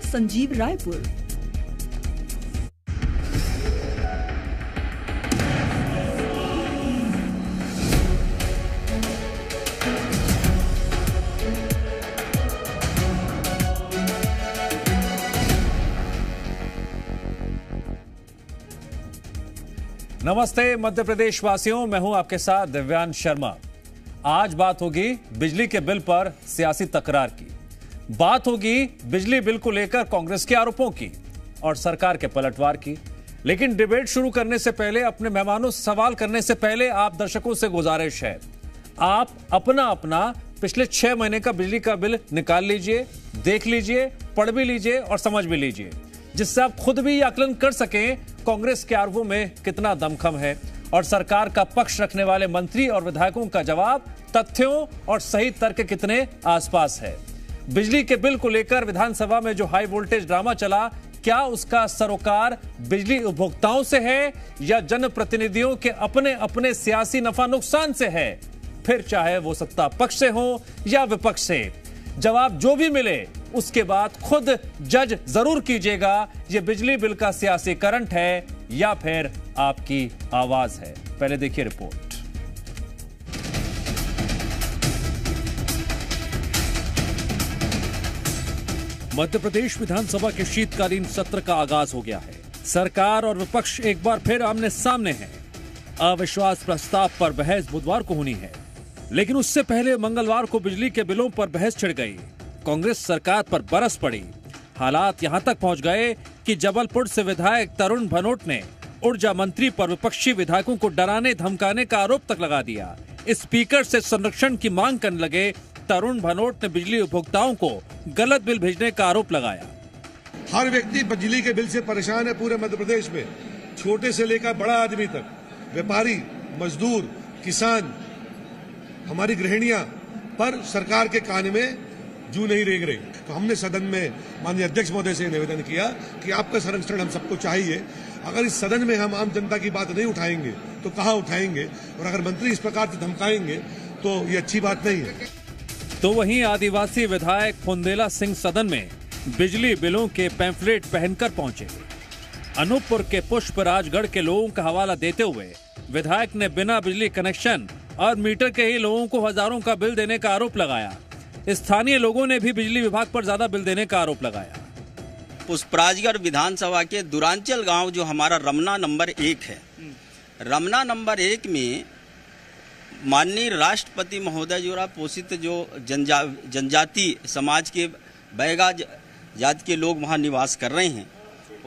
संजीव रायपुर नमस्ते मध्य प्रदेश वासियों मैं हूं आपके साथ दिव्यांश शर्मा आज बात होगी बिजली के बिल पर सियासी तकरार की बात होगी बिजली बिल को लेकर कांग्रेस के आरोपों की और सरकार के पलटवार की लेकिन डिबेट शुरू करने से पहले अपने मेहमानों सवाल करने से पहले आप दर्शकों से गुजारिश है आप अपना अपना पिछले छह महीने का बिजली का बिल निकाल लीजिए देख लीजिए पढ़ भी लीजिए और समझ भी लीजिए जिससे आप खुद भी आकलन कर सकें कांग्रेस के आरोपों में कितना दमखम है और सरकार का पक्ष रखने वाले मंत्री और विधायकों का जवाब तथ्यों और सही तर्क कितने आसपास है बिजली के बिल को लेकर विधानसभा में जो हाई वोल्टेज ड्रामा चला क्या उसका सरोकार बिजली उपभोक्ताओं से है या जनप्रतिनिधियों के अपने अपने सियासी नफा नुकसान से है फिर चाहे वो सत्ता पक्ष से हो या विपक्ष से जवाब जो भी मिले उसके बाद खुद जज जरूर कीजिएगा ये बिजली बिल का सियासी करंट है या फिर आपकी आवाज है पहले देखिए रिपोर्ट मध्य प्रदेश विधानसभा के शीतकालीन सत्र का आगाज हो गया है सरकार और विपक्ष एक बार फिर आमने सामने हैं अविश्वास प्रस्ताव पर बहस बुधवार को होनी है लेकिन उससे पहले मंगलवार को बिजली के बिलों पर बहस छिड़ गई कांग्रेस सरकार पर बरस पड़ी हालात यहां तक पहुंच गए कि जबलपुर से विधायक तरुण भनोट ने ऊर्जा मंत्री पर विपक्षी विधायकों को डराने धमकाने का आरोप तक लगा दिया स्पीकर से संरक्षण की मांग करने लगे तरुण भनोट ने बिजली उपभोक्ताओं को गलत बिल भेजने का आरोप लगाया हर व्यक्ति बिजली के बिल से परेशान है पूरे मध्य प्रदेश में छोटे से लेकर बड़ा आदमी तक व्यापारी मजदूर किसान हमारी गृहणिया पर सरकार के कान में जू नहीं रेंग रही तो हमने सदन में माननीय अध्यक्ष महोदय से निवेदन किया कि आपका संरक्षण हम सबको चाहिए अगर इस सदन में हम आम जनता की बात नहीं उठाएंगे तो कहाँ उठाएंगे और अगर मंत्री इस प्रकार से धमकाएंगे तो ये अच्छी बात नहीं है तो वहीं आदिवासी विधायक फुंदेला सिंह सदन में बिजली बिलों के पैम्फलेट पहनकर पहुंचे अनूपपुर के पुष्प राजगढ़ के लोगों का हवाला देते हुए विधायक ने बिना बिजली कनेक्शन और मीटर के ही लोगों को हजारों का बिल देने का आरोप लगाया स्थानीय लोगों ने भी बिजली विभाग पर ज्यादा बिल देने का आरोप लगाया पुष्पराजगढ़ विधानसभा के दुरांचल गांव जो हमारा रमना नंबर एक है हम्म। रमना नंबर एक में माननीय राष्ट्रपति महोदय जोरा पोषित जो जनजा जनजाति समाज के बैगा जाति के लोग वहाँ निवास कर रहे हैं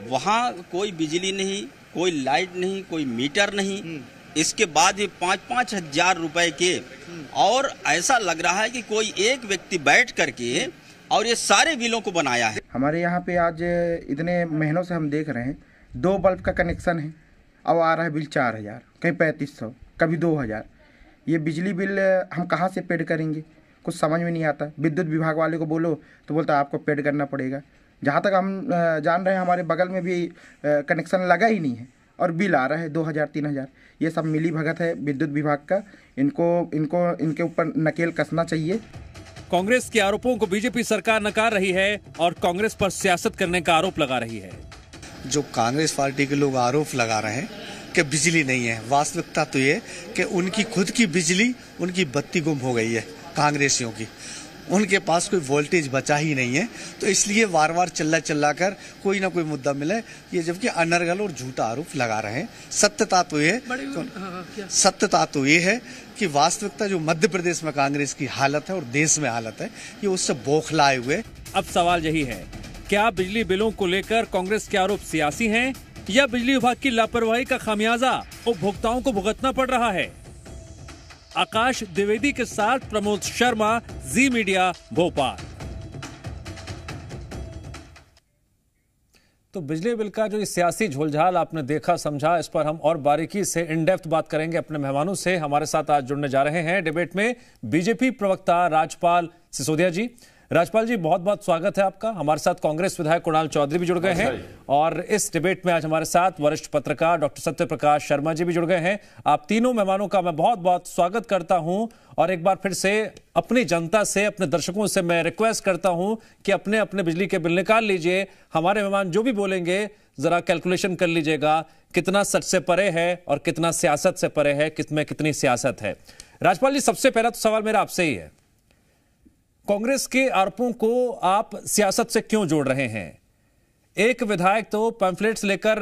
वहाँ कोई बिजली नहीं कोई लाइट नहीं कोई मीटर नहीं हम्म। इसके बाद भी पाँच पाँच हजार रुपए के हम्म। और ऐसा लग रहा है कि कोई एक व्यक्ति बैठ करके और ये सारे बिलों को बनाया है हमारे यहाँ पे आज इतने महीनों से हम देख रहे हैं दो बल्ब का कनेक्शन है अब आ रहा है बिल चार हजार कहीं पैंतीस सौ कभी दो हजार ये बिजली बिल हम कहाँ से पेड करेंगे कुछ समझ में नहीं आता विद्युत विभाग वाले को बोलो तो बोलता आपको पेड करना पड़ेगा जहाँ तक हम जान रहे हैं हमारे बगल में भी कनेक्शन लगा ही नहीं है और बिल आ रहा है दो हज़ार तीन हज़ार ये सब मिली भगत है विद्युत विभाग का इनको इनको इनके ऊपर नकेल कसना चाहिए कांग्रेस के आरोपों को बीजेपी सरकार नकार रही है और कांग्रेस पर सियासत करने का आरोप लगा रही है जो कांग्रेस पार्टी के लोग आरोप लगा रहे हैं कि बिजली नहीं है वास्तविकता तो ये कि उनकी खुद की बिजली उनकी बत्ती गुम हो गई है कांग्रेसियों की उनके पास कोई वोल्टेज बचा ही नहीं है तो इसलिए बार बार चिल्ला चिल्ला कर कोई ना कोई मुद्दा मिले ये जबकि अनर्गल और झूठा आरोप लगा रहे हैं सत्यता तो ये तो, सत्यता तो ये है कि वास्तविकता जो मध्य प्रदेश में कांग्रेस की हालत है और देश में हालत है ये उससे बौखलाए हुए अब सवाल यही है क्या बिजली बिलों को लेकर कांग्रेस के आरोप सियासी हैं या बिजली विभाग की लापरवाही का खामियाजा उपभोक्ताओं को भुगतना पड़ रहा है आकाश द्विवेदी के साथ प्रमोद शर्मा जी मीडिया भोपाल तो बिजली बिल का जो सियासी झोलझाल आपने देखा समझा इस पर हम और बारीकी से इन डेप्थ बात करेंगे अपने मेहमानों से हमारे साथ आज जुड़ने जा रहे हैं डिबेट में बीजेपी प्रवक्ता राजपाल सिसोदिया जी राजपाल जी बहुत बहुत स्वागत है आपका हमारे साथ कांग्रेस विधायक कुणाल चौधरी भी जुड़ गए हैं अच्छा और इस डिबेट में आज हमारे साथ वरिष्ठ पत्रकार डॉक्टर सत्य प्रकाश शर्मा जी भी जुड़ गए हैं आप तीनों मेहमानों का मैं बहुत बहुत स्वागत करता हूं और एक बार फिर से अपनी जनता से अपने दर्शकों से मैं रिक्वेस्ट करता हूं कि अपने अपने बिजली के बिल निकाल लीजिए हमारे मेहमान जो भी बोलेंगे जरा कैलकुलेशन कर लीजिएगा कितना सच से परे है और कितना सियासत से परे है किसमें कितनी सियासत है राजपाल जी सबसे पहला तो सवाल मेरा आपसे ही है कांग्रेस के आरोपों को आप सियासत से क्यों जोड़ रहे हैं एक विधायक तो पंफलेट्स लेकर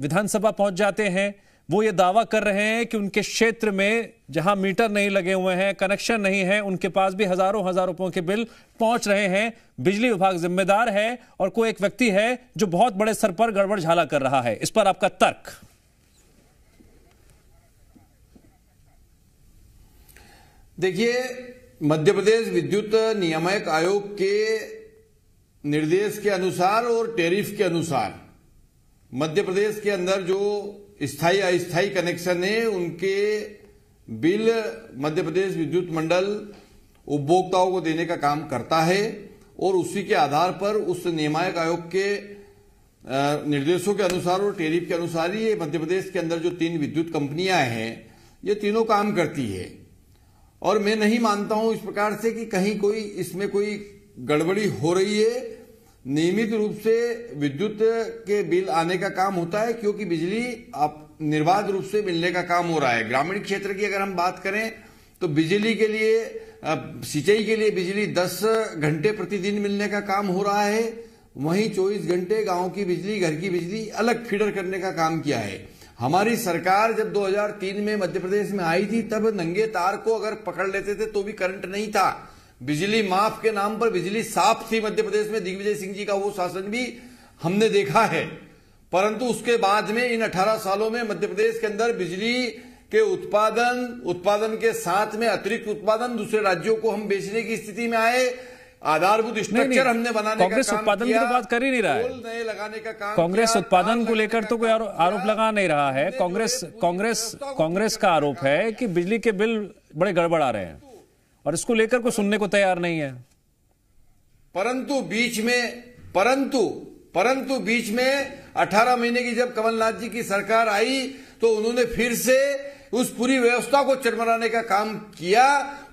विधानसभा पहुंच जाते हैं वो ये दावा कर रहे हैं कि उनके क्षेत्र में जहां मीटर नहीं लगे हुए हैं कनेक्शन नहीं है उनके पास भी हजारों हजार रुपयों के बिल पहुंच रहे हैं बिजली विभाग जिम्मेदार है और कोई एक व्यक्ति है जो बहुत बड़े स्तर पर गड़बड़ झाला कर रहा है इस पर आपका तर्क देखिए मध्य प्रदेश विद्युत नियामक आयोग के निर्देश के अनुसार और टेरिफ के अनुसार मध्य प्रदेश के अंदर जो स्थायी अस्थायी कनेक्शन है उनके बिल मध्य प्रदेश विद्युत मंडल उपभोक्ताओं को देने का काम करता है और उसी के आधार पर उस नियामक आयोग के निर्देशों के अनुसार और टेरिफ के अनुसार ही मध्य प्रदेश के अंदर जो तीन विद्युत कंपनियां हैं ये तीनों काम करती है और मैं नहीं मानता हूं इस प्रकार से कि कहीं कोई इसमें कोई गड़बड़ी हो रही है नियमित रूप से विद्युत के बिल आने का काम होता है क्योंकि बिजली आप निर्बाध रूप से मिलने का काम हो रहा है ग्रामीण क्षेत्र की अगर हम बात करें तो बिजली के लिए सिंचाई के लिए बिजली 10 घंटे प्रतिदिन मिलने का काम हो रहा है वहीं 24 घंटे गांव की बिजली घर की बिजली अलग फीडर करने का काम किया है हमारी सरकार जब 2003 में मध्य प्रदेश में आई थी तब नंगे तार को अगर पकड़ लेते थे तो भी करंट नहीं था बिजली माफ के नाम पर बिजली साफ थी मध्य प्रदेश में दिग्विजय सिंह जी का वो शासन भी हमने देखा है परंतु उसके बाद में इन 18 सालों में मध्य प्रदेश के अंदर बिजली के उत्पादन उत्पादन के साथ में अतिरिक्त उत्पादन दूसरे राज्यों को हम बेचने की स्थिति में आए आधारभूत स्ट्रक्चर हमने बनाने कांग्रेस उत्पादन की तो बात कर ही नहीं रहा है लगाने का काम कांग्रेस उत्पादन को लेकर तो कोई आरोप लगा नहीं रहा है कांग्रेस कांग्रेस कांग्रेस का आरोप है कि बिजली के बिल बड़े गड़बड़ आ रहे हैं और इसको लेकर कोई सुनने को तैयार नहीं है परंतु बीच में परंतु परंतु बीच में 18 महीने की जब कमलनाथ जी की सरकार आई तो उन्होंने फिर से उस पूरी व्यवस्था को चरमराने का काम किया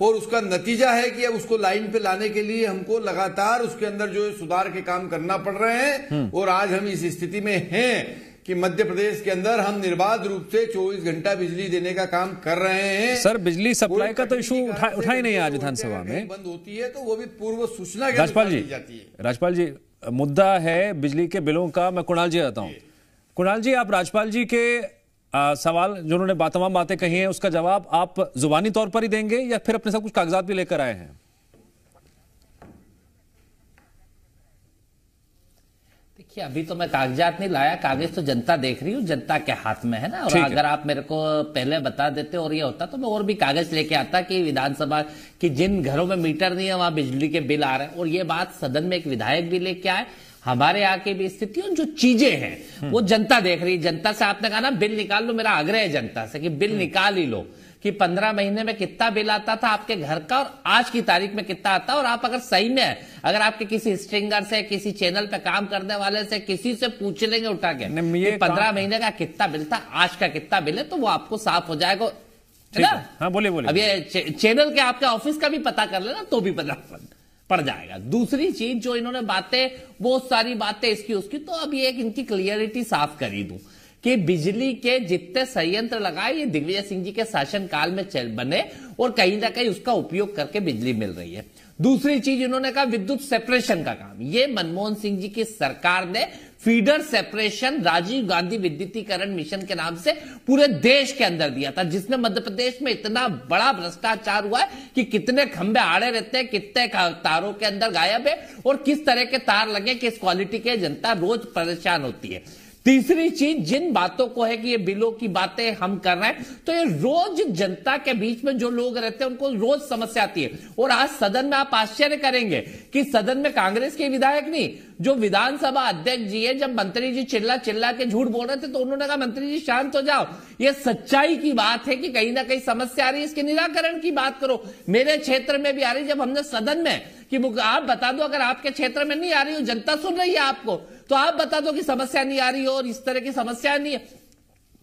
और उसका नतीजा है कि अब उसको लाइन पे लाने के लिए हमको लगातार उसके अंदर जो है सुधार के काम करना पड़ रहे हैं हम्म। और आज हम इस स्थिति में हैं कि मध्य प्रदेश के अंदर हम निर्बाध रूप से 24 घंटा बिजली देने का काम कर रहे हैं सर बिजली सप्लाई का तो इशू उठा, उठा ही नहीं आज विधानसभा में बंद होती है तो वो भी पूर्व सूचना राजपाल जी जाती है राजपाल जी मुद्दा है बिजली के बिलों का मैं कुणाल जी आता हूँ कुणाल जी आप राजपाल जी के आ, सवाल जो उन्होंने तमाम बातें कही हैं उसका जवाब आप जुबानी तौर पर ही देंगे या फिर अपने साथ कुछ कागजात भी लेकर आए हैं देखिए अभी तो मैं कागजात नहीं लाया कागज तो जनता देख रही हूँ जनता के हाथ में है ना और अगर आप मेरे को पहले बता देते और ये होता तो मैं और भी कागज लेके आता कि विधानसभा की जिन घरों में मीटर नहीं है वहां बिजली के बिल आ रहे हैं और ये बात सदन में एक विधायक भी लेके आए हमारे यहाँ की भी स्थिति और जो चीजें हैं हम्म। वो जनता देख रही जनता से आपने कहा ना बिल निकाल लो मेरा आग्रह है जनता से कि बिल हम्म। निकाल ही लो कि पंद्रह महीने में कितना बिल आता था आपके घर का और आज की तारीख में कितना आता और आप अगर सही में अगर आपके किसी स्ट्रिंगर से किसी चैनल पे काम करने वाले से किसी से पूछ लेंगे उठा के पंद्रह महीने का कितना बिल था आज का कितना बिल है तो वो आपको साफ हो जाएगा ना हाँ बोले बोले अब ये चैनल के आपके ऑफिस का भी पता कर लेना तो भी पता पड़ जाएगा दूसरी चीज जो इन्होंने बातें बहुत सारी बातें इसकी उसकी तो अब ये इनकी क्लियरिटी साफ करी दू कि बिजली के जितने संयंत्र लगाए ये दिग्विजय सिंह जी के शासनकाल में चल बने और कहीं ना कहीं उसका उपयोग करके बिजली मिल रही है दूसरी चीज इन्होंने कहा विद्युत सेपरेशन का काम ये मनमोहन सिंह जी की सरकार ने फीडर सेपरेशन राजीव गांधी विद्युतीकरण मिशन के नाम से पूरे देश के अंदर दिया था जिसमें मध्य प्रदेश में इतना बड़ा भ्रष्टाचार हुआ है कि कितने खंबे आड़े रहते हैं कितने तारों के अंदर गायब है और किस तरह के तार लगे किस क्वालिटी के जनता रोज परेशान होती है तीसरी चीज जिन बातों को है कि ये बिलों की बातें हम कर रहे हैं तो ये रोज जनता के बीच में जो लोग रहते हैं उनको रोज समस्या आती है और आज सदन में आप आश्चर्य करेंगे कि सदन में कांग्रेस के विधायक नहीं जो विधानसभा अध्यक्ष जी है जब मंत्री जी चिल्ला चिल्ला के झूठ बोल रहे थे तो उन्होंने कहा मंत्री जी शांत हो जाओ ये सच्चाई की बात है कि कहीं ना कहीं समस्या आ रही है इसके निराकरण की बात करो मेरे क्षेत्र में भी आ रही जब हमने सदन में कि आप बता दो अगर आपके क्षेत्र में नहीं आ रही हो जनता सुन रही है आपको तो आप बता दो कि समस्या नहीं आ रही हो और इस तरह की समस्या नहीं है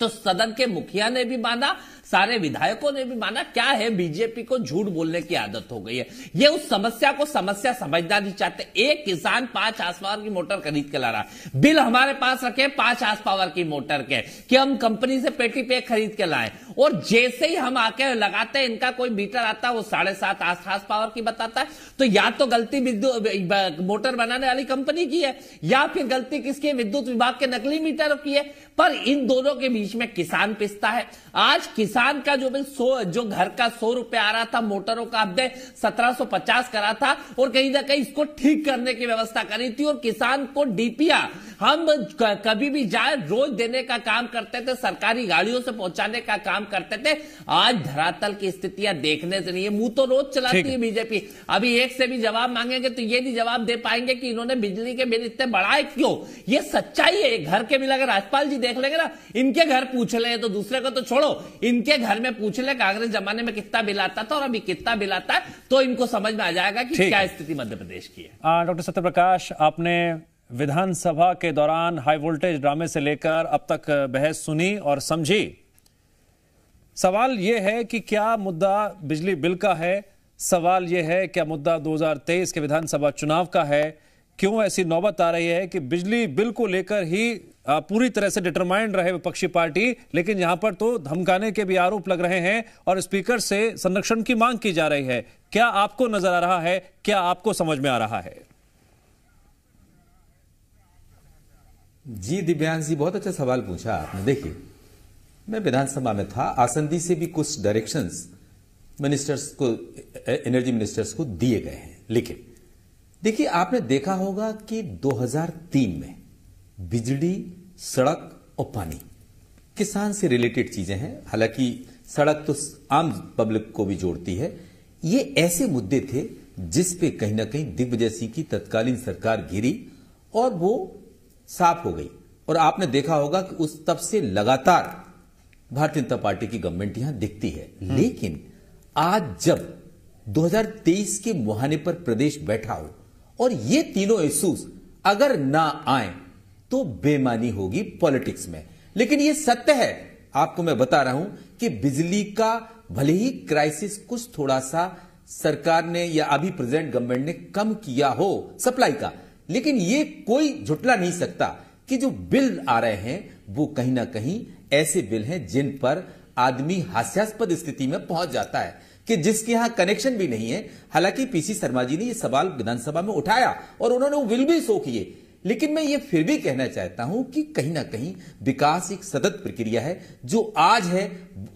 तो सदन के मुखिया ने भी माना सारे विधायकों ने भी माना क्या है बीजेपी को झूठ बोलने की आदत हो गई है ये उस समस्या को समस्या समझना नहीं चाहते एक किसान पांच हाथ पावर की मोटर खरीद के ला रहा है बिल हमारे पास रखे पांच हाथ पावर की मोटर के कि हम कंपनी से पेटी पे खरीद के लाए और जैसे ही हम आके लगाते हैं इनका कोई मीटर आता है वो साढ़े सात आस पावर की बताता है तो या तो गलती विद्युत मोटर बनाने वाली कंपनी की है या फिर गलती किसकी विद्युत विभाग के नकली मीटर की है पर इन दोनों के बीच में किसान पिसता है आज किसान का जो बिल सो जो घर का सौ रुपए आ रहा था मोटरों का आपने सत्रह सौ पचास करा था और कहीं ना कहीं इसको ठीक करने की व्यवस्था करी थी और किसान को डीपिया हम कभी भी जाए रोज देने का काम करते थे सरकारी गाड़ियों से पहुंचाने का काम करते थे आज धरातल की स्थितियां देखने से नहीं है मुंह तो रोज चलाती है बीजेपी अभी एक से भी जवाब मांगेंगे तो ये नहीं जवाब दे पाएंगे कि इन्होंने बिजली के बिल इतने बढ़ाए क्यों ये सच्चाई है घर के बिल अगर राजपाल जी देख लेंगे ना इनके घर पूछ ले तो दूसरे को तो छोड़ो इनके घर में पूछ ले कांग्रेस जमाने में कितना बिल आता था और अभी कितना बिल आता है तो इनको समझ में आ जाएगा कि क्या स्थिति मध्य प्रदेश की है डॉक्टर सत्यप्रकाश आपने विधानसभा के दौरान हाई वोल्टेज ड्रामे से लेकर अब तक बहस सुनी और समझी सवाल यह है कि क्या मुद्दा बिजली बिल का है सवाल यह है क्या मुद्दा 2023 के विधानसभा चुनाव का है क्यों ऐसी नौबत आ रही है कि बिजली बिल को लेकर ही पूरी तरह से डिटरमाइंड रहे विपक्षी पार्टी लेकिन यहां पर तो धमकाने के भी आरोप लग रहे हैं और स्पीकर से संरक्षण की मांग की जा रही है क्या आपको नजर आ रहा है क्या आपको समझ में आ रहा है जी दिव्यांश जी बहुत अच्छा सवाल पूछा आपने देखिए मैं विधानसभा में था आसंदी से भी कुछ डायरेक्शंस मिनिस्टर्स को एनर्जी मिनिस्टर्स को दिए गए हैं लेकिन देखिए आपने देखा होगा कि 2003 में बिजली सड़क और पानी किसान से रिलेटेड चीजें हैं हालांकि सड़क तो आम पब्लिक को भी जोड़ती है ये ऐसे मुद्दे थे जिस पे कहीं ना कहीं दिग्विजय सिंह की तत्कालीन सरकार घिरी और वो साफ हो गई और आपने देखा होगा कि उस तब से लगातार भारतीय जनता पार्टी की गवर्नमेंट यहां दिखती है हम्म। लेकिन आज जब 2023 के मुहाने पर प्रदेश बैठा हो और ये तीनों इश्यूज अगर ना आए तो बेमानी होगी पॉलिटिक्स में लेकिन ये सत्य है आपको मैं बता रहा हूं कि बिजली का भले ही क्राइसिस कुछ थोड़ा सा सरकार ने या अभी प्रेजेंट गवर्नमेंट ने कम किया हो सप्लाई का लेकिन ये कोई झुटला नहीं सकता कि जो बिल आ रहे हैं वो कहीं ना कहीं ऐसे बिल हैं जिन पर आदमी हास्यास्पद स्थिति में पहुंच जाता है कि जिसके यहां कनेक्शन भी नहीं है हालांकि पीसी शर्मा जी ने यह सवाल विधानसभा में उठाया और उन्होंने विल भी शो किए लेकिन मैं ये फिर भी कहना चाहता हूं कि कहीं ना कहीं विकास एक सतत प्रक्रिया है जो आज है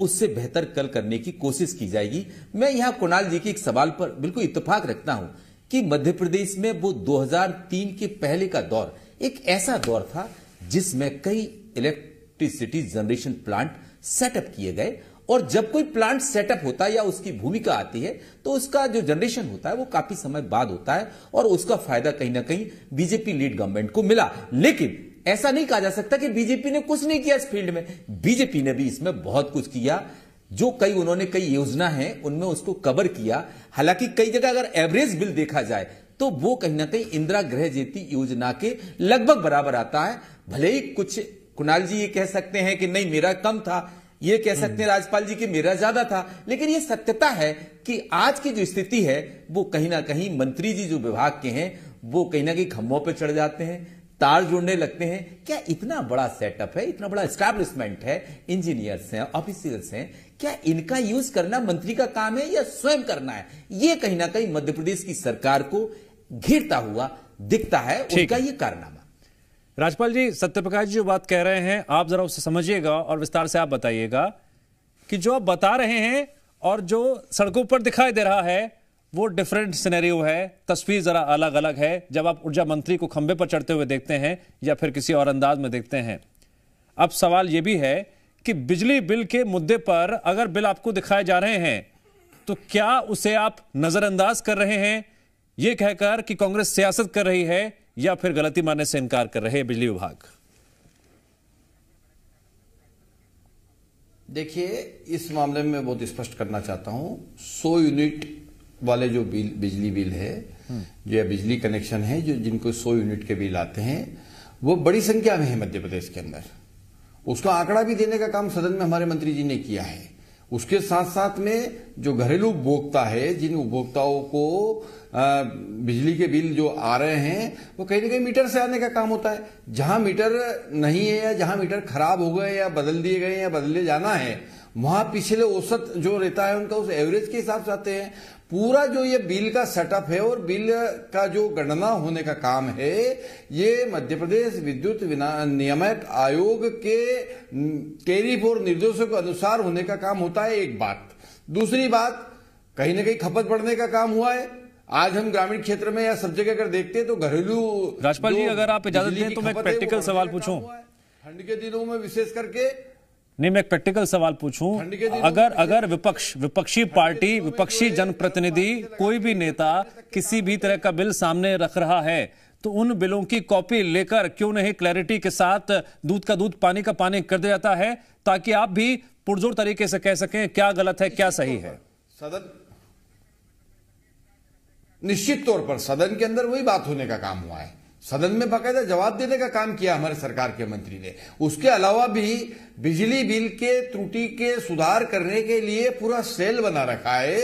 उससे बेहतर कल करने की कोशिश की जाएगी मैं यहां कुणाल जी के एक सवाल पर बिल्कुल इतफाक रखता हूं कि मध्य प्रदेश में वो 2003 के पहले का दौर एक ऐसा दौर था जिसमें कई इलेक्ट्रिसिटी जनरेशन प्लांट सेटअप किए गए और जब कोई प्लांट सेटअप होता है या उसकी भूमिका आती है तो उसका जो जनरेशन होता है वो काफी समय बाद होता है और उसका फायदा कहीं ना कहीं बीजेपी लीड गवर्नमेंट को मिला लेकिन ऐसा नहीं कहा जा सकता कि बीजेपी ने कुछ नहीं किया इस फील्ड में बीजेपी ने भी इसमें बहुत कुछ किया जो कई उन्होंने कई योजना है उनमें उसको कवर किया हालांकि कई जगह अगर एवरेज बिल देखा जाए तो वो कहीं ना कहीं इंदिरा गृह ज्योति योजना के लगभग बराबर आता है भले ही कुछ कुणाल जी ये कह सकते हैं कि नहीं मेरा कम था ये कह सकते हैं हम्म। राजपाल जी कि मेरा ज्यादा था लेकिन ये सत्यता है कि आज की जो स्थिति है वो कहीं ना कहीं मंत्री जी जो विभाग के हैं वो कहीं ना कहीं खम्भों पर चढ़ जाते हैं तार जोड़ने लगते हैं क्या इतना बड़ा सेटअप है इतना बड़ा स्टैब्लिशमेंट है इंजीनियर्स हैं ऑफिसियर्स हैं क्या इनका यूज करना मंत्री का काम है या स्वयं करना है ये कहीं ना कहीं मध्य प्रदेश की सरकार को घेरता हुआ दिखता है उनका ये कारनामा राजपाल जी सत्यप्रकाश जी जो बात कह रहे हैं आप जरा उसे समझिएगा और विस्तार से आप बताइएगा कि जो आप बता रहे हैं और जो सड़कों पर दिखाई दे रहा है वो डिफरेंट सिनेरियो है तस्वीर जरा अलग अलग है जब आप ऊर्जा मंत्री को खंबे पर चढ़ते हुए देखते हैं या फिर किसी और अंदाज में देखते हैं अब सवाल ये भी है कि बिजली बिल के मुद्दे पर अगर बिल आपको दिखाए जा रहे हैं तो क्या उसे आप नजरअंदाज कर रहे हैं यह कहकर कि कांग्रेस सियासत कर रही है या फिर गलती मानने से इनकार कर रहे हैं बिजली विभाग देखिए इस मामले में बहुत स्पष्ट करना चाहता हूं 100 यूनिट वाले जो बिल बिजली बिल है हम्म। जो बिजली कनेक्शन है जो जिनको 100 यूनिट के बिल आते हैं वो बड़ी संख्या में है मध्य प्रदेश के अंदर उसका आंकड़ा भी देने का काम सदन में हमारे मंत्री जी ने किया है उसके साथ साथ में जो घरेलू उपभोक्ता है जिन उपभोक्ताओं को बिजली के बिल जो आ रहे हैं वो कहीं ना कहीं मीटर से आने का काम होता है जहां मीटर नहीं है या जहां मीटर खराब हो गए या बदल दिए गए या बदले जाना है वहां पिछले औसत जो रहता है उनका उस एवरेज के हिसाब से आते हैं पूरा जो ये बिल का सेटअप है और बिल का जो गणना होने का काम है ये मध्य प्रदेश विद्युत नियामक आयोग के टेरिफ और निर्देशों के अनुसार होने का काम होता है एक बात दूसरी बात कहीं ना कहीं खपत बढ़ने का काम हुआ है आज हम ग्रामीण क्षेत्र में या सब जगह अगर देखते हैं तो घरेलू राजपाल जी अगर आप इजाजत दें तो मैं प्रैक्टिकल सवाल पूछूं ठंड के दिनों में विशेष करके नहीं मैं प्रैक्टिकल सवाल पूछूं अगर अगर विपक्ष विपक्षी पार्टी विपक्षी जनप्रतिनिधि कोई भी नेता किसी भी तरह का बिल सामने रख रहा है तो उन बिलों की कॉपी लेकर क्यों नहीं क्लैरिटी के साथ दूध का दूध पानी का पानी कर दिया जाता है ताकि आप भी पुरजोर तरीके से कह सकें क्या गलत है क्या सही है सदन निश्चित तौर पर सदन के अंदर वही बात होने का काम हुआ है सदन में बाकायदा जवाब देने का काम किया हमारे सरकार के मंत्री ने उसके अलावा भी बिजली बिल के त्रुटि के सुधार करने के लिए पूरा सेल बना रखा है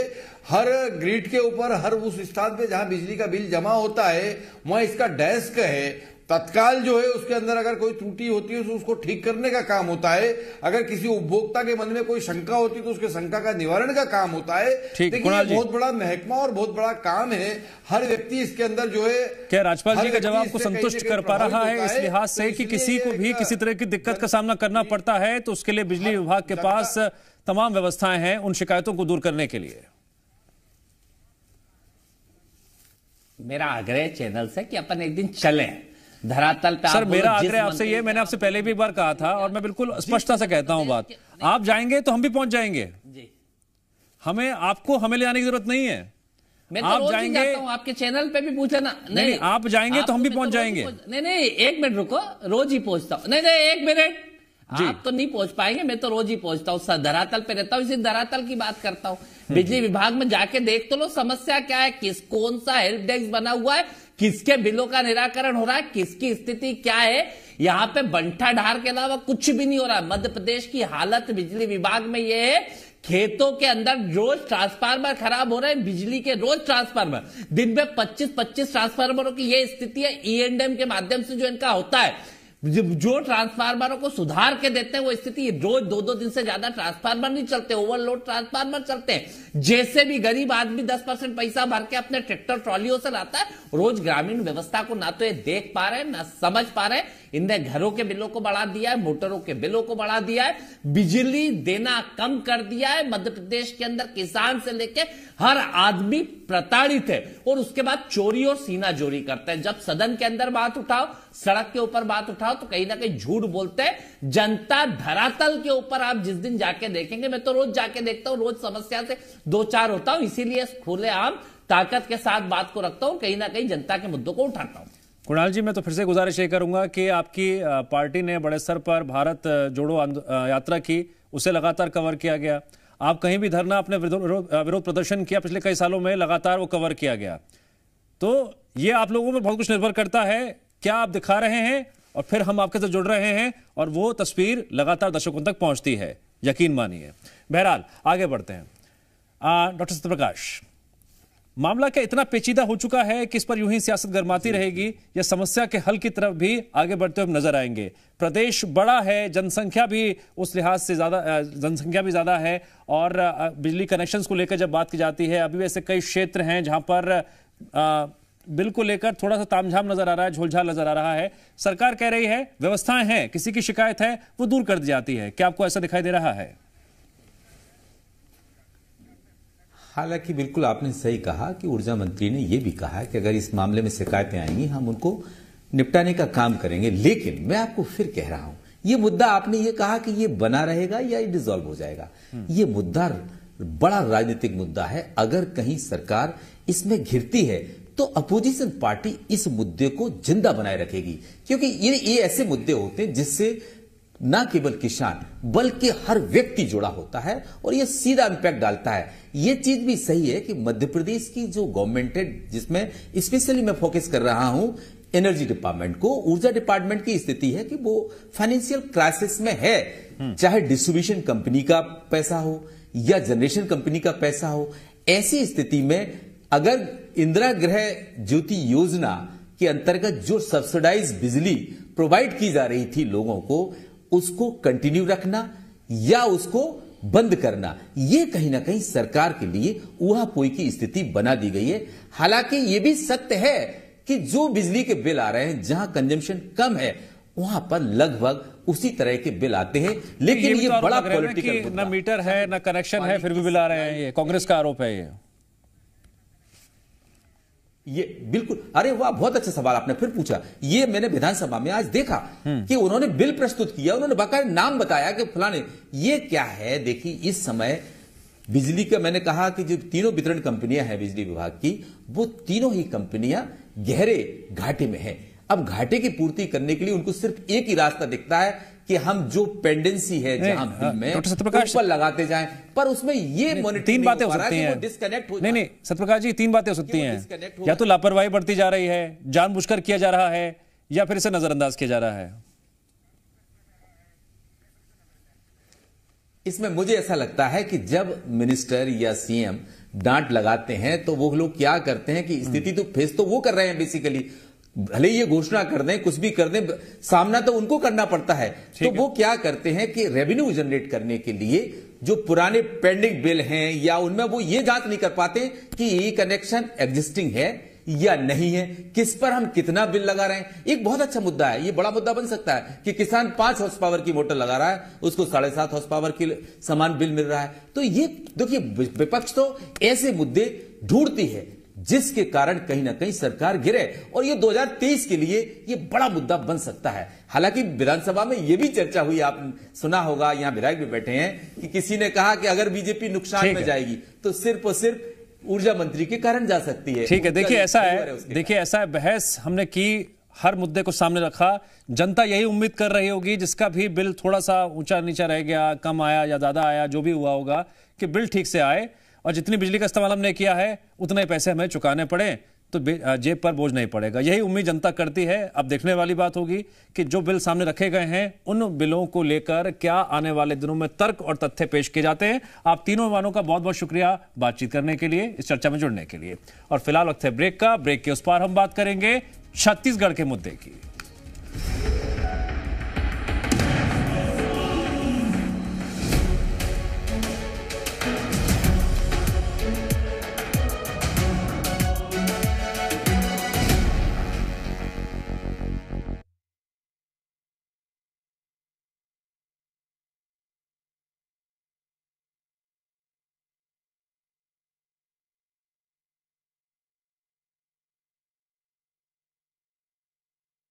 हर ग्रिड के ऊपर हर उस स्थान पे जहां बिजली का बिल जमा होता है वहां इसका डेस्क है तत्काल जो है उसके अंदर अगर कोई त्रुटि होती है तो उसको ठीक करने का काम होता है अगर किसी उपभोक्ता के मन में कोई शंका होती है तो उसके शंका का निवारण का काम होता है लेकिन बहुत बड़ा महकमा और बहुत बड़ा काम है हर व्यक्ति इसके अंदर जो है क्या राजपाल जी का जवाब को संतुष्ट कर पा रहा है इस लिहाज से तो कि किसी को भी किसी तरह की दिक्कत का सामना करना पड़ता है तो उसके लिए बिजली हाँ, विभाग के पास तमाम व्यवस्थाएं हैं उन शिकायतों को दूर करने के लिए मेरा आग्रह चैनल से कि अपन एक दिन चलें धरातल पे सर मेरा आग्रह आपसे ये मैंने आपसे पहले भी एक बार कहा था और मैं बिल्कुल स्पष्टता से कहता हूँ बात आप जाएंगे तो हम भी पहुंच जाएंगे हमें आपको हमें ले जाने की जरूरत नहीं है मैं तो आप तो जाएंगे आपके चैनल पे भी पूछा ना नहीं, नहीं आप जाएंगे आप तो हम भी तो पहुंच तो जाएंगे नहीं नहीं एक मिनट रुको रोज ही पहुंचता हूँ नहीं नहीं एक मिनट आप तो नहीं पहुंच पाएंगे मैं तो रोज ही पहुंचता हूँ धरातल पे रहता हूँ इसी धरातल की बात करता हूँ हम्म, बिजली हम्म। विभाग में जाके देख तो लो समस्या क्या है किस कौन सा हेल्प डेस्क बना हुआ है किसके बिलों का निराकरण हो रहा है किसकी स्थिति क्या है यहां पे बंठा ढार के अलावा कुछ भी नहीं हो रहा मध्य प्रदेश की हालत बिजली विभाग में यह है खेतों के अंदर रोज ट्रांसफार्मर खराब हो रहे हैं बिजली के रोज ट्रांसफार्मर दिन में 25-25 ट्रांसफार्मरों की यह स्थिति है ईएनडीएम e के माध्यम से जो इनका होता है जो ट्रांसफार्मरों को सुधार के देते हैं वो स्थिति रोज दो दो दिन से ज्यादा ट्रांसफार्मर नहीं चलते ओवरलोड ट्रांसफार्मर चलते हैं जैसे भी गरीब आदमी दस परसेंट पैसा भर के अपने ट्रैक्टर ट्रॉलियों से लाता है रोज ग्रामीण व्यवस्था को ना तो ये देख पा रहे हैं ना समझ पा रहे हैं इनने घरों के बिलों को बढ़ा दिया है मोटरों के बिलों को बढ़ा दिया है बिजली देना कम कर दिया है मध्य प्रदेश के अंदर किसान से लेकर हर आदमी प्रताड़ित है और उसके बाद चोरी और सीना जोरी करते हैं जब सदन के अंदर बात उठाओ सड़क के ऊपर बात उठाओ तो कहीं ना कहीं झूठ बोलते हैं जनता धरातल के ऊपर आप जिस दिन जाके देखेंगे मैं तो रोज जाके देखता हूं रोज समस्या से दो चार होता हूं इसीलिए खुले आम ताकत के साथ बात को रखता हूं कहीं ना कहीं जनता के मुद्दों को उठाता हूं कुणाल जी मैं तो फिर से गुजारिश ये करूंगा कि आपकी पार्टी ने बड़े स्तर पर भारत जोड़ो यात्रा की उसे लगातार कवर किया गया आप कहीं भी धरना अपने विरोध प्रदर्शन किया पिछले कई सालों में लगातार वो कवर किया गया तो ये आप लोगों में बहुत कुछ निर्भर करता है क्या आप दिखा रहे हैं और फिर हम आपके साथ जुड़ रहे हैं और वो तस्वीर लगातार दर्शकों तक पहुंचती है यकीन मानिए बहरहाल आगे बढ़ते हैं डॉक्टर सत्यप्रकाश मामला क्या इतना पेचीदा हो चुका है कि इस पर यूं ही सियासत गरमाती रहेगी या समस्या के हल की तरफ भी आगे बढ़ते हुए नजर आएंगे प्रदेश बड़ा है जनसंख्या भी उस लिहाज से ज्यादा जनसंख्या भी ज्यादा है और बिजली कनेक्शंस को लेकर जब बात की जाती है अभी वैसे कई क्षेत्र हैं जहां पर बिल को लेकर थोड़ा सा तामझाम नजर आ रहा है झोलझाल नजर आ रहा है सरकार कह रही है व्यवस्थाएं हैं किसी की शिकायत है वो दूर कर दी जाती है क्या आपको ऐसा दिखाई दे रहा है हालांकि बिल्कुल आपने सही कहा कि ऊर्जा मंत्री ने यह भी कहा कि अगर इस मामले में शिकायतें आएंगी हम उनको निपटाने का काम करेंगे लेकिन मैं आपको फिर कह रहा हूं ये मुद्दा आपने ये कहा कि ये बना रहेगा या ये डिजोल्व हो जाएगा हम्म। ये मुद्दा बड़ा राजनीतिक मुद्दा है अगर कहीं सरकार इसमें घिरती है तो अपोजिशन पार्टी इस मुद्दे को जिंदा बनाए रखेगी क्योंकि ये ये ऐसे मुद्दे होते हैं जिससे न केवल किसान बल्कि हर व्यक्ति जुड़ा होता है और यह सीधा इंपैक्ट डालता है यह चीज भी सही है कि मध्य प्रदेश की जो गवर्नमेंट है जिसमें स्पेशली मैं फोकस कर रहा हूं एनर्जी डिपार्टमेंट को ऊर्जा डिपार्टमेंट की स्थिति है कि वो फाइनेंशियल क्राइसिस में है हम्म। चाहे डिस्ट्रीब्यूशन कंपनी का पैसा हो या जनरेशन कंपनी का पैसा हो ऐसी स्थिति में अगर इंदिरा गृह ज्योति योजना के अंतर्गत जो सब्सिडाइज बिजली प्रोवाइड की जा रही थी लोगों को उसको कंटिन्यू रखना या उसको बंद करना यह कहीं ना कहीं सरकार के लिए उहापोई की स्थिति बना दी गई है हालांकि यह भी सत्य है कि जो बिजली के बिल आ रहे हैं जहां कंजम्पशन कम है वहां पर लगभग उसी तरह के बिल आते हैं लेकिन ये, ये तो बड़ा पॉलिटिकल न मीटर है न कनेक्शन है फिर भी बिल आ रहे हैं ये कांग्रेस का आरोप है ये ये बिल्कुल अरे वाह बहुत अच्छा सवाल आपने फिर पूछा ये मैंने विधानसभा में आज देखा हम्म। कि उन्होंने बिल प्रस्तुत किया उन्होंने बाकायदा नाम बताया कि फलाने ये क्या है देखिए इस समय बिजली का मैंने कहा कि जो तीनों वितरण कंपनियां हैं बिजली विभाग की वो तीनों ही कंपनियां गहरे घाटे में है अब घाटे की पूर्ति करने के लिए उनको सिर्फ एक ही रास्ता दिखता है कि हम जो पेंडेंसी है जहां हाँ, में सत्यप्रकाश लगाते जाएं पर उसमें ये तीन बातें हो सकती हैं डिस्कनेक्ट हो नहीं नहीं सत्यप्रकाश जी तीन बातें हो सकती हैं या तो लापरवाही बढ़ती जा रही है जानबूझकर किया जा रहा है या फिर इसे नजरअंदाज किया जा रहा है इसमें मुझे ऐसा लगता है कि जब मिनिस्टर या सीएम डांट लगाते हैं तो वो लोग क्या करते हैं कि स्थिति हम्म। तो फेस तो वो कर रहे हैं बेसिकली भले ये घोषणा कर दें कुछ भी कर दें सामना तो उनको करना पड़ता है तो वो क्या करते हैं कि रेवेन्यू जनरेट करने के लिए जो पुराने पेंडिंग बिल हैं या उनमें वो ये जांच नहीं कर पाते कि ये कनेक्शन एग्जिस्टिंग है या नहीं है किस पर हम कितना बिल लगा रहे हैं एक बहुत अच्छा मुद्दा है ये बड़ा मुद्दा बन सकता है कि किसान पांच हाउस पावर की मोटर लगा रहा है उसको साढ़े सात हाउस पावर की समान बिल मिल रहा है तो ये देखिए विपक्ष तो ऐसे मुद्दे ढूंढती है जिसके कारण कहीं ना कहीं सरकार गिरे और ये 2023 के लिए ये बड़ा मुद्दा बन सकता है हालांकि विधानसभा में ये भी चर्चा हुई आप सुना होगा यहां विधायक भी बैठे हैं कि किसी ने कहा कि अगर बीजेपी नुकसान में जाएगी तो सिर्फ और सिर्फ ऊर्जा मंत्री के कारण जा सकती है ठीक है देखिए ऐसा है देखिए ऐसा है बहस हमने की हर मुद्दे को सामने रखा जनता यही उम्मीद कर रही होगी जिसका भी बिल थोड़ा सा ऊंचा नीचा रह गया कम आया या ज्यादा आया जो भी हुआ होगा कि बिल ठीक से आए और जितनी बिजली का इस्तेमाल हमने किया है उतने पैसे हमें चुकाने पड़े तो जेब पर बोझ नहीं पड़ेगा यही उम्मीद जनता करती है अब देखने वाली बात होगी कि जो बिल सामने रखे गए हैं उन बिलों को लेकर क्या आने वाले दिनों में तर्क और तथ्य पेश किए जाते हैं आप तीनों वालों का बहुत बहुत शुक्रिया बातचीत करने के लिए इस चर्चा में जुड़ने के लिए और फिलहाल वक्त है ब्रेक का ब्रेक के उस पार हम बात करेंगे छत्तीसगढ़ के मुद्दे की